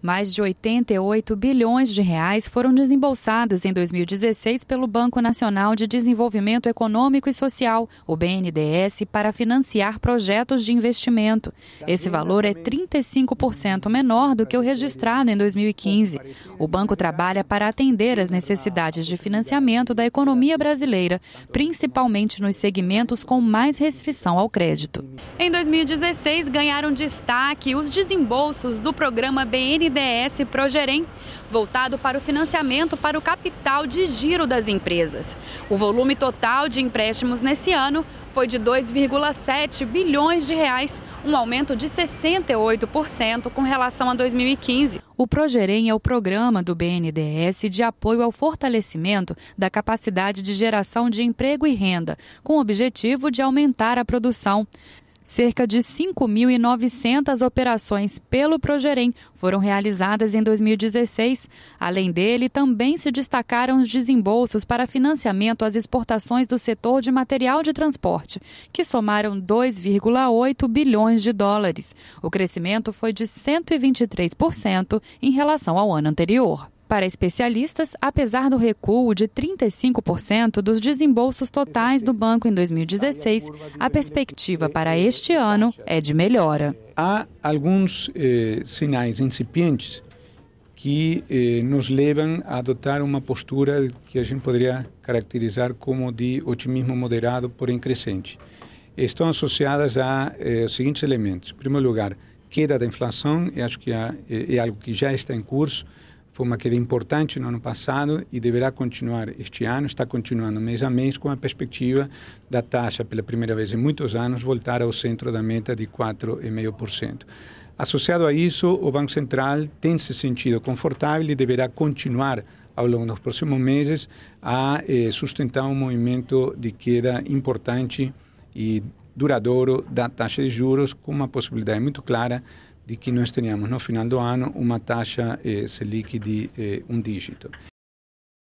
Mais de 88 bilhões de reais foram desembolsados em 2016 pelo Banco Nacional de Desenvolvimento Econômico e Social, o BNDES, para financiar projetos de investimento. Esse valor é 35% menor do que o registrado em 2015. O banco trabalha para atender as necessidades de financiamento da economia brasileira, principalmente nos segmentos com mais restrição ao crédito. Em 2016, ganharam destaque os desembolsos do programa BNDES BNDES Progerem, voltado para o financiamento para o capital de giro das empresas. O volume total de empréstimos nesse ano foi de 2,7 bilhões de reais, um aumento de 68% com relação a 2015. O Progerem é o programa do BNDES de apoio ao fortalecimento da capacidade de geração de emprego e renda, com o objetivo de aumentar a produção cerca de 5.900 operações pelo Progerem foram realizadas em 2016. Além dele, também se destacaram os desembolsos para financiamento às exportações do setor de material de transporte, que somaram 2,8 bilhões de dólares. O crescimento foi de 123% em relação ao ano anterior. Para especialistas, apesar do recuo de 35% dos desembolsos totais do banco em 2016, a perspectiva para este ano é de melhora. Há alguns eh, sinais incipientes que eh, nos levam a adotar uma postura que a gente poderia caracterizar como de otimismo moderado, porém crescente. Estão associadas a eh, os seguintes elementos: em primeiro lugar, queda da inflação, eu acho que há, é, é algo que já está em curso foi uma queda importante no ano passado e deverá continuar este ano, está continuando mês a mês, com a perspectiva da taxa, pela primeira vez em muitos anos, voltar ao centro da meta de 4,5%. Associado a isso, o Banco Central tem se sentido confortável e deverá continuar ao longo dos próximos meses a eh, sustentar um movimento de queda importante e duradouro da taxa de juros, com uma possibilidade muito clara de que nós tenhamos no final do ano uma taxa eh, Selic de eh, um dígito.